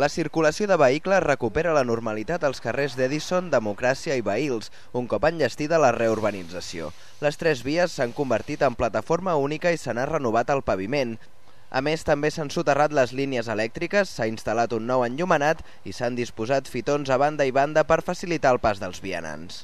La circulació de vehicles recupera la normalitat als carrers d'Edison, Democràcia i Vehils, un cop enllestida la reurbanització. Les tres vies s'han convertit en plataforma única i se n'ha renovat el paviment. A més, també s'han soterrat les línies elèctriques, s'ha instal·lat un nou enllumenat i s'han disposat fitons a banda i banda per facilitar el pas dels vianants.